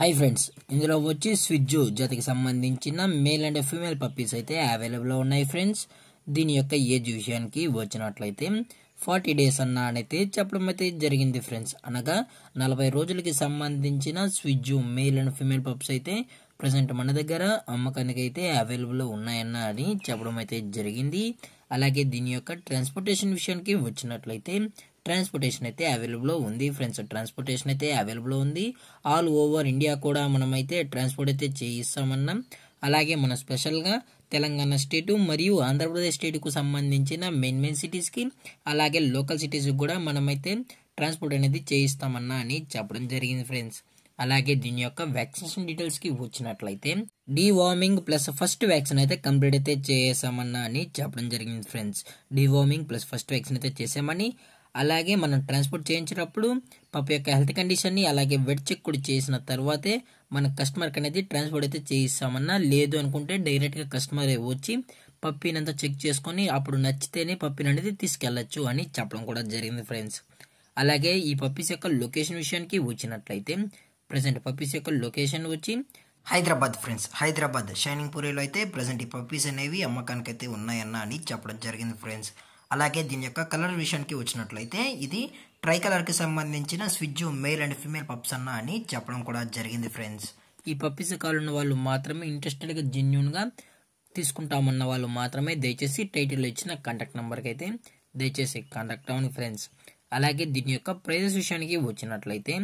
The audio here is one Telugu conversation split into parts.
హై ఫ్రెండ్స్ ఇందులో వచ్చి స్విజ్జు జతకి సంబంధించిన మేల్ అండ్ ఫీమేల్ పప్పీస్ అయితే అవైలబుల్లో ఉన్నాయి ఫ్రెండ్స్ దీని యొక్క ఏజ్ విషయానికి వచ్చినట్లయితే ఫార్టీ డేస్ అన్న అయితే చెప్పడం అయితే జరిగింది ఫ్రెండ్స్ అనగా నలభై రోజులకి సంబంధించిన స్విజ్జు మేల్ అండ్ ఫీమేల్ పప్స్ అయితే ప్రజెంట్ మన దగ్గర అమ్మకానికి అయితే అవైలబుల్లో ఉన్నాయన్న అని చెప్పడం అయితే జరిగింది అలాగే దీని యొక్క ట్రాన్స్పోర్టేషన్ విషయానికి వచ్చినట్లయితే ట్రాన్స్పోర్టేషన్ అయితే అవైలబుల్లో ఉంది ఫ్రెండ్స్ ట్రాన్స్పోర్టేషన్ అయితే అవైలబుల్లో ఉంది ఆల్ ఓవర్ ఇండియా కూడా మనమైతే ట్రాన్స్పోర్ట్ అయితే చేయిస్తామన్నాం అలాగే మన స్పెషల్గా తెలంగాణ స్టేటు మరియు ఆంధ్రప్రదేశ్ స్టేట్కు సంబంధించిన మెయిన్ మెయిన్ సిటీస్కి అలాగే లోకల్ సిటీస్కి కూడా మనమైతే ట్రాన్స్పోర్ట్ అనేది చేయిస్తామన్నా అని చెప్పడం జరిగింది ఫ్రెండ్స్ అలాగే దీని యొక్క వ్యాక్సినేషన్ డీటెయిల్స్కి వచ్చినట్లయితే డివార్మింగ్ ప్లస్ ఫస్ట్ వ్యాక్సిన్ అయితే కంప్లీట్ అయితే చేసామన్నా అని చెప్పడం జరిగింది friends deworming plus first vaccine అయితే చేసామని అలాగే మనం ట్రాన్స్పోర్ట్ చేయించినప్పుడు పాప యొక్క హెల్త్ కండిషన్ని అలాగే వెడ్ చెక్ కూడా చేసిన తర్వాతే మన కస్టమర్కి అనేది ట్రాన్స్పోర్ట్ అయితే చేయిస్తామన్నా లేదు అనుకుంటే డైరెక్ట్గా కస్టమర్ వచ్చి పప్పీని అంతా చెక్ చేసుకొని అప్పుడు నచ్చితేనే పప్పీని అనేది తీసుకెళ్ళచ్చు అని చెప్పడం కూడా జరిగింది ఫ్రెండ్స్ అలాగే ఈ పప్పీస్ యొక్క లొకేషన్ విషయానికి వచ్చినట్లయితే ప్రజెంట్ పప్పీస్ యొక్క లొకేషన్ వచ్చి హైదరాబాద్ ఫ్రెండ్స్ హైదరాబాద్ షైనింగ్ పూరిలో అయితే ప్రజెంట్ ఈ పప్పీస్ అనేవి అమ్మకానికి అయితే ఉన్నాయన్న అని చెప్పడం జరిగింది ఫ్రెండ్స్ అలాగే దీని యొక్క కలర్ విషయానికి వచ్చినట్లయితే ఇది ట్రై కలర్కి సంబంధించిన స్విచ్ మేల్ అండ్ ఫీమేల్ పప్స్ అన్న అని చెప్పడం కూడా జరిగింది ఫ్రెండ్స్ ఈ పప్పీస్ కాలున్న వాళ్ళు మాత్రమే ఇంట్రెస్టెడ్గా జెన్యున్గా తీసుకుంటామన్న వాళ్ళు మాత్రమే దయచేసి టైటిల్ ఇచ్చిన కాంటాక్ట్ నెంబర్కి అయితే దయచేసి కాంటాక్ట్ అవ్వండి ఫ్రెండ్స్ అలాగే దీని యొక్క ప్రైజెస్ విషయానికి వచ్చినట్లయితే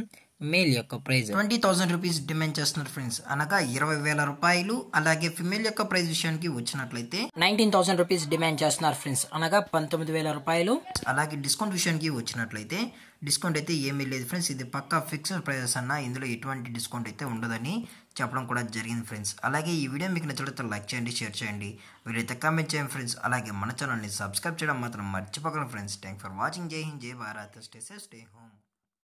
మేల్ యొక్క price twenty thousand rupees demand చేస్తున్నారు ఫ్రెండ్స్ అనగా ఇరవై వేల రూపాయలు అలాగే ఫిమేల్ యొక్క ప్రైజ్ విషయానికి వచ్చినట్లయితే నైన్టీన్ థౌసండ్ రూపీస్ డిమాండ్ చేస్తున్నారు ఫ్రెండ్స్ అనగా పంతొమ్మిది వేల రూపాయలు అలాగే డిస్కౌంట్ విషయానికి వచ్చినట్లయితే డిస్కౌంట్ అయితే ఏమీ లేదు ఫ్రెండ్స్ ఇది పక్కా ఫిక్స్డ్ ప్రైజెస్ అన్న ఇందులో ఎటువంటి డిస్కౌంట్ అయితే ఉండదని చెప్పడం కూడా జరిగింది ఫ్రెండ్స్ అలాగే ఈ వీడియో మీకు నచ్చినట్లయితే లైక్ చేయండి షేర్ చేయండి వీరైతే కామెంట్ చేయండి ఫ్రెండ్స్ అలాగే మన ఛానల్ని సబ్స్క్రైబ్ చేయడం మాత్రం మర్చిపోకండి ఫ్రెండ్స్ థ్యాంక్ ఫర్ వాచింగ్ జై హింద్ జై భారత్ స్టే స్టే హోమ్